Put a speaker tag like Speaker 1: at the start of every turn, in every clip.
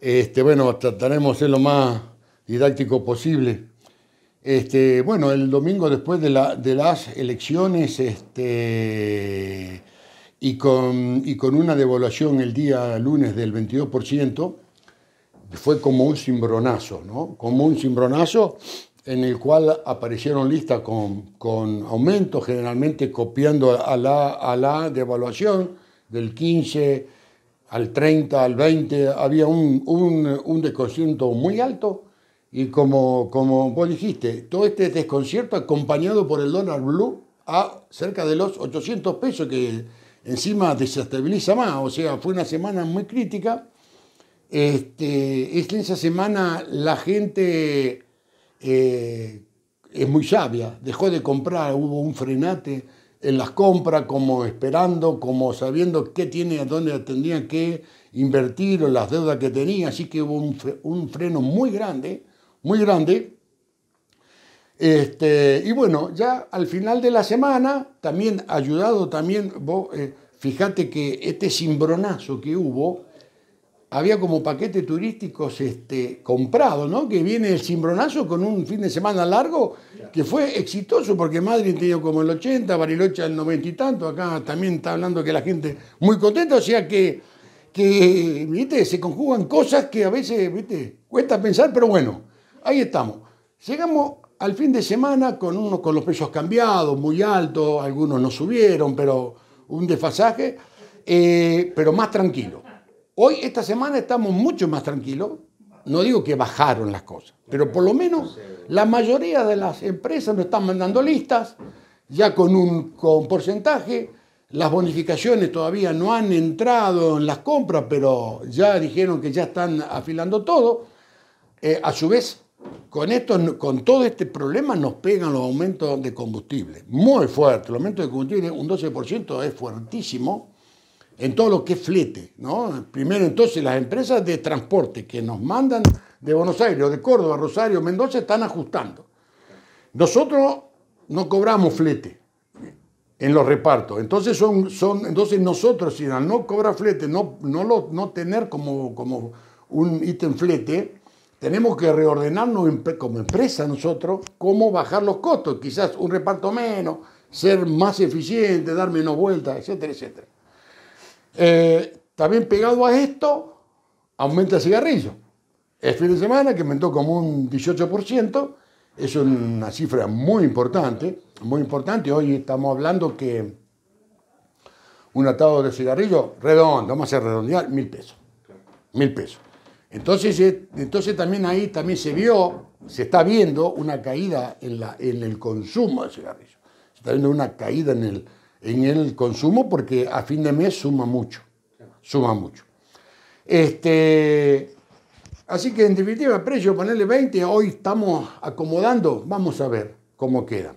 Speaker 1: Este, bueno, trataremos de ser lo más didáctico posible. Este, bueno, el domingo después de, las elecciones este, y, con, una devaluación el día lunes del 22%, fue como un cimbronazo, ¿no? Como un cimbronazo en el cual aparecieron listas con, aumentos, generalmente copiando a la, a la devaluación del 15, al 30, al 20, había un, un, desconcierto muy alto y como, como vos dijiste, todo este desconcierto acompañado por el dólar blue a cerca de los 800 pesos que encima desestabiliza más, o sea, fue una semana muy crítica. Este, en esa semana la gente eh, es muy sabia, dejó de comprar, hubo un frenate en las compras, como esperando, como sabiendo qué tiene, dónde tendría que invertir o las deudas que tenía. Así que hubo un, freno muy grande, muy grande. Este, y bueno, ya al final de la semana, también ayudado también, eh, fíjate que este cimbronazo que hubo, había como paquetes turísticos este, comprados, ¿no? Que viene el cimbronazo con un fin de semana largo que fue exitoso porque Madrid tenía como el 80, Bariloche el 90 y tanto, acá también está hablando que la gente muy contenta, o sea que, que ¿viste? se conjugan cosas que a veces ¿viste? cuesta pensar, pero bueno, ahí estamos. Llegamos al fin de semana con, unos, con los precios cambiados, muy altos, algunos no subieron, pero un desfasaje, eh, pero más tranquilo. Hoy, esta semana, estamos mucho más tranquilos. No digo que bajaron las cosas, pero por lo menos la mayoría de las empresas nos están mandando listas, ya con un porcentaje. Las bonificaciones todavía no han entrado en las compras, pero ya dijeron que ya están afilando todo. Eh, a su vez, con, esto, con todo este problema nos pegan los aumentos de combustible. Muy fuerte. El aumento de combustible, un 12% es fuertísimo en todo lo que es flete. ¿no? Primero entonces las empresas de transporte que nos mandan de Buenos Aires de Córdoba, Rosario, Mendoza, están ajustando. Nosotros no cobramos flete en los repartos. Entonces, son, son, entonces nosotros, si al no cobrar flete, no, no, lo, no tener como, como un ítem flete, tenemos que reordenarnos como empresa nosotros cómo bajar los costos. Quizás un reparto menos, ser más eficiente, dar menos vueltas, etcétera, etcétera. Eh, también pegado a esto, aumenta el cigarrillo. El fin de semana, que aumentó como un 18%, es una cifra muy importante, muy importante. Hoy estamos hablando que un atado de cigarrillo redondo, vamos a redondear, mil pesos. Mil pesos. Entonces, eh, entonces también ahí también se vio, se está viendo una caída en, la, en el consumo de cigarrillo Se está viendo una caída en el, en el consumo porque a fin de mes suma mucho, suma mucho. Este, así que en definitiva, precio, ponerle 20, hoy estamos acomodando, vamos a ver cómo queda.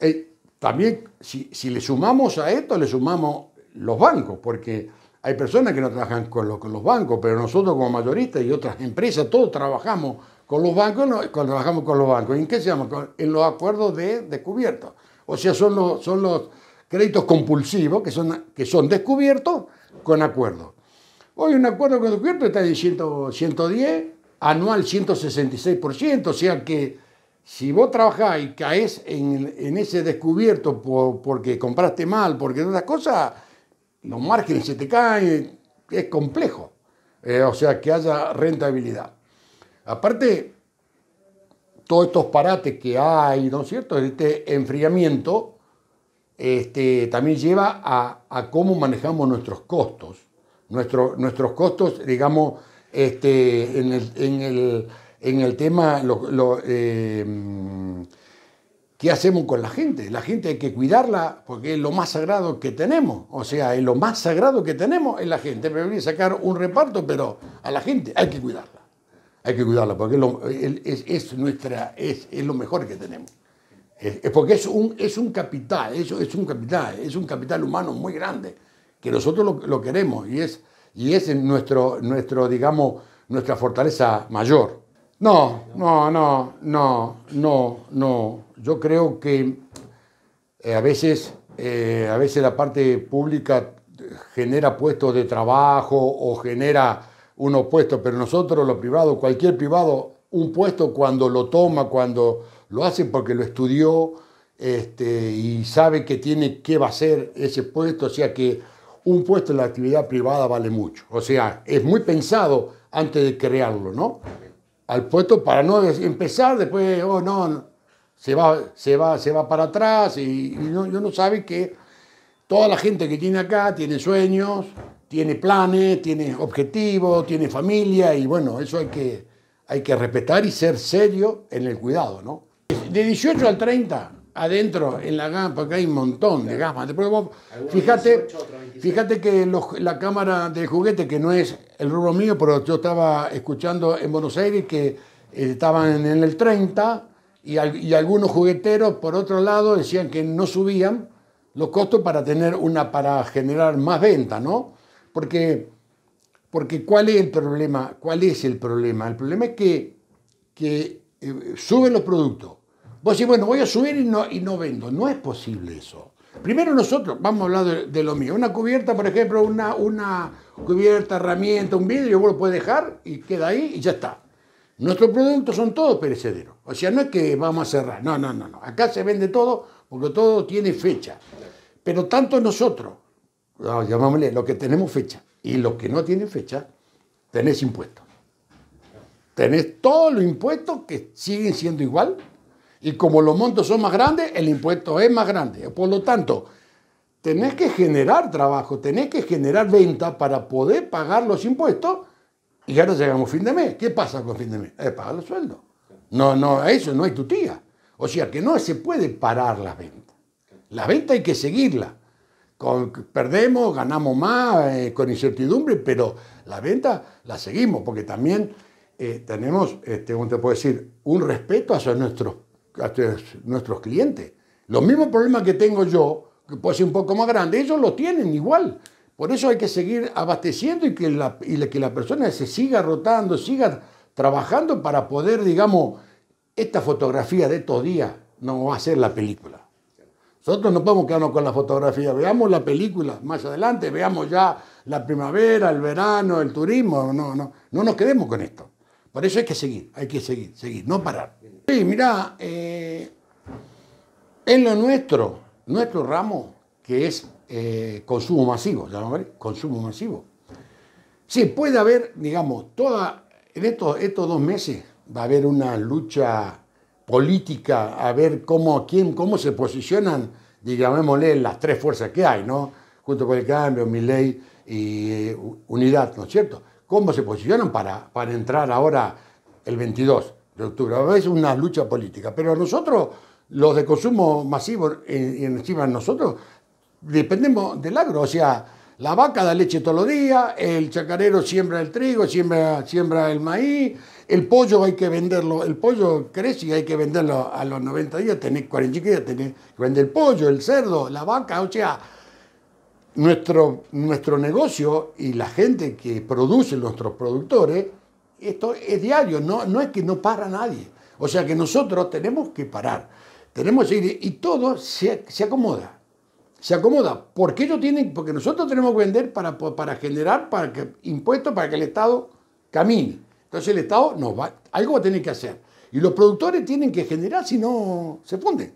Speaker 1: Eh, también, si, le sumamos a esto, le sumamos los bancos, porque hay personas que no trabajan con, los bancos, pero nosotros como mayoristas y otras empresas, todos trabajamos con los bancos, cuando trabajamos con los bancos. ¿En qué se llama? En los acuerdos de descubierto. O sea, son son los créditos compulsivos que son, que son descubiertos con acuerdo. Hoy un acuerdo con descubierto está en 110, anual 166%, o sea que si vos trabajás y caes en, ese descubierto porque compraste mal, porque otras cosas, los márgenes se te caen, es complejo. Eh, o sea, que haya rentabilidad. Aparte, todos estos parates que hay, ¿no es cierto? Este enfriamiento este, también lleva a, cómo manejamos nuestros costos. nuestros costos, digamos, este, en, el, tema, em, ¿qué hacemos con la gente? La gente hay que cuidarla porque es lo más sagrado que tenemos. O sea, es lo más sagrado que tenemos es la gente. Me voy a sacar un reparto, pero a la gente hay que cuidarla. Hay que cuidarla porque nuestra, es lo mejor que tenemos porque es un, es un capital, eso es un capital, es un capital humano muy grande, que nosotros lo, queremos y es, y es nuestro, nuestro, digamos, nuestra fortaleza mayor. No, no, no, no, no, no. Yo creo que eh, a, veces, eh, a veces la parte pública genera puestos de trabajo o genera unos puestos, pero nosotros, los privado, cualquier privado, un puesto cuando lo toma, cuando lo hace porque lo estudió este, y sabe que tiene que va a ser ese puesto, o sea que un puesto en la actividad privada vale mucho. O sea, es muy pensado antes de crearlo, ¿no? Al puesto para no empezar después, oh no, se va, se va, se va para atrás y, yo no sabe que toda la gente que tiene acá tiene sueños, tiene planes, tiene objetivos, tiene familia y bueno, eso hay que, hay que respetar y ser serio en el cuidado, ¿no? de 18 al 30 adentro en la gama, porque hay un montón de gamas. fíjate, fíjate que la cámara de juguete, que no es el rubro mío, pero yo estaba escuchando en Buenos Aires que eh, estaban en el 30 y, algunos jugueteros, por otro lado, decían que no subían los costos para tener una, para generar más venta, ¿no? Porque, porque ¿cuál es el problema? ¿Cuál es el problema? El problema es que, que eh, suben los productos Vos decís, bueno, voy a subir y no, y no vendo. No es posible eso. Primero nosotros, vamos a hablar de, lo mío. Una cubierta, por ejemplo, una, una cubierta, herramienta, un vidrio, vos lo puedes dejar y queda ahí y ya está. Nuestros productos son todos perecederos. O sea, no es que vamos a cerrar. No, no, no, no. Acá se vende todo porque todo tiene fecha. Pero tanto nosotros, llamámosle, lo que tenemos fecha y los que no tienen fecha, tenés impuestos. Tenés todos los impuestos que siguen siendo igual y como los montos son más grandes, el impuesto es más grande. Por lo tanto, tenés que generar trabajo, tenés que generar venta para poder pagar los impuestos y ahora llegamos a fin de mes. ¿Qué pasa con fin de mes? que pagar los sueldos. No, no, eso no hay tutía. O sea que no se puede parar la venta. La venta hay que seguirla. perdemos, ganamos más, eh, con incertidumbre, pero la venta la seguimos, porque también eh, tenemos, este, ¿cómo te puedo decir? Un respeto hacia nuestros nuestros clientes. Los mismos problemas que tengo yo, que puede ser un poco más grande, ellos lo tienen igual. Por eso hay que seguir abasteciendo y que la, y que la persona se siga rotando, siga trabajando para poder, digamos, esta fotografía de estos días no va a ser la película. Nosotros no podemos quedarnos con la fotografía, veamos la película más adelante, veamos ya la primavera, el verano, el turismo, no, no, no nos quedemos con esto. Por eso hay que seguir, hay que seguir, seguir, no parar. Sí, mirá, eh, en lo nuestro, nuestro ramo, que es eh, consumo masivo, ¿ya lo Consumo masivo. Sí, puede haber, digamos, toda, en estos, dos meses va a haber una lucha política a ver cómo, quién, cómo se posicionan, digamos, las tres fuerzas que hay, ¿no? Junto con el cambio, mi ley y eh, unidad, ¿no es cierto? cómo se posicionan para, para entrar ahora el 22 de octubre. Es una lucha política, pero nosotros, los de consumo masivo, en, encima nosotros, dependemos del agro, o sea, la vaca da leche todos los días, el chacarero siembra el trigo, siembra, siembra el maíz, el pollo hay que venderlo, el pollo crece y hay que venderlo a los 90 días, tenés 40 días, tenés que vender el pollo, el cerdo, la vaca, o sea, nuestro, nuestro negocio y la gente que produce nuestros productores, esto es diario, no, no es que no para nadie. O sea que nosotros tenemos que parar, tenemos que ir y todo se, acomoda. Se acomoda porque ellos tienen, porque nosotros tenemos que vender para, para generar para impuestos para que el Estado camine. Entonces el Estado nos va, algo va a tener que hacer. Y los productores tienen que generar, si no se funden.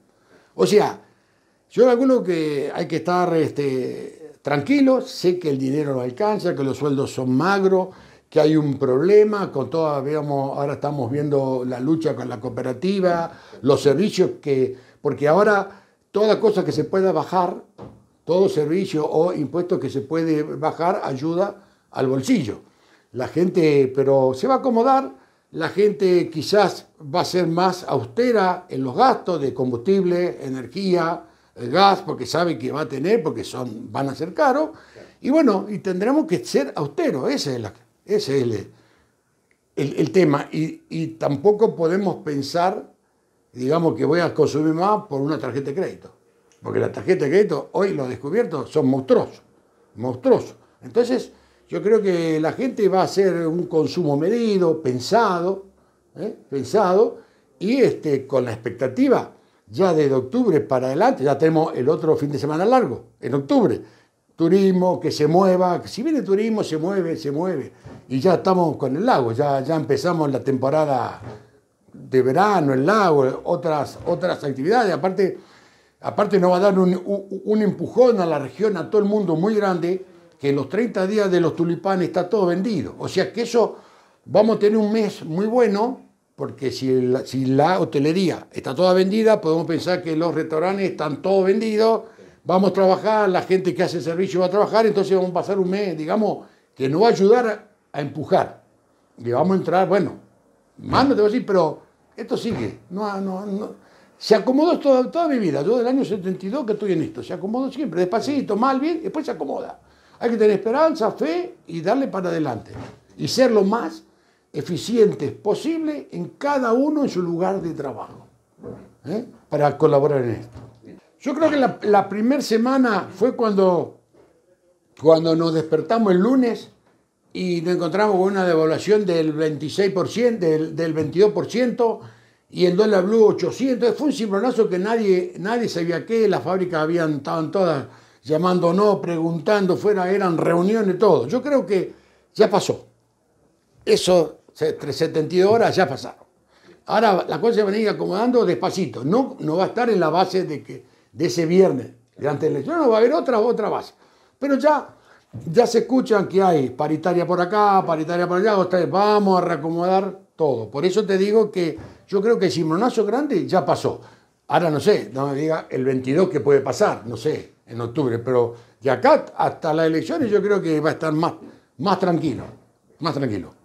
Speaker 1: O sea, yo calculo que hay que estar este, tranquilo, sé que el dinero no alcanza, que los sueldos son magros, que hay un problema, con ahora estamos viendo la lucha con la cooperativa, los servicios que, porque ahora toda cosa que se pueda bajar, todo servicio o impuesto que se puede bajar ayuda al bolsillo. La gente, pero se va a acomodar, la gente quizás va a ser más austera en los gastos de combustible, energía, gas porque sabe que va a tener, porque son, van a ser caros. Y bueno, y tendremos que ser austeros, ese es, la, es el, el, tema. Y, tampoco podemos pensar, digamos, que voy a consumir más por una tarjeta de crédito. Porque la tarjeta de crédito, hoy lo descubierto, son monstruosos, monstruosos. Entonces, yo creo que la gente va a hacer un consumo medido, pensado, ¿eh? pensado, y este, con la expectativa ya desde octubre para adelante, ya tenemos el otro fin de semana largo, en octubre. Turismo, que se mueva, si viene turismo, se mueve, se mueve. Y ya estamos con el lago, ya, ya empezamos la temporada de verano, el lago, otras, otras actividades. Aparte, aparte nos va a dar un, empujón a la región, a todo el mundo muy grande, que en los 30 días de los tulipanes está todo vendido. O sea que eso, vamos a tener un mes muy bueno porque si la, si la hotelería está toda vendida, podemos pensar que los restaurantes están todos vendidos, vamos a trabajar, la gente que hace servicio va a trabajar, entonces vamos a pasar un mes, digamos, que no va a ayudar a, empujar. Y vamos a entrar, bueno, más no te voy a decir, pero esto sigue. No, Se acomodó toda, toda mi vida. Yo del año 72 que estoy en esto. Se acomodó siempre. Despacito, mal, bien, después se acomoda. Hay que tener esperanza, fe y darle para adelante. Y ser lo más eficientes posible en cada uno en su lugar de trabajo, ¿eh? para colaborar en esto. Yo creo que la, primera semana fue cuando, cuando nos despertamos el lunes y nos encontramos con una devaluación del 26%, del, 22%, y el dólar blue 800. fue un cimbronazo que nadie, nadie sabía qué, las fábricas habían, estaban todas llamando no, preguntando, fuera, eran reuniones, todo. Yo creo que ya pasó. Eso 72 horas ya pasaron. Ahora las cosas se van a ir acomodando despacito. No, no va a estar en la base de, que, de ese viernes, de antes de No, va a haber otra, otra base. Pero ya, ya se escuchan que hay paritaria por acá, paritaria por allá. vamos a reacomodar todo. Por eso te digo que yo creo que el grande ya pasó. Ahora no sé, no me diga el 22 que puede pasar, no sé, en octubre. Pero de acá hasta las elecciones yo creo que va a estar más, más tranquilo. Más tranquilo.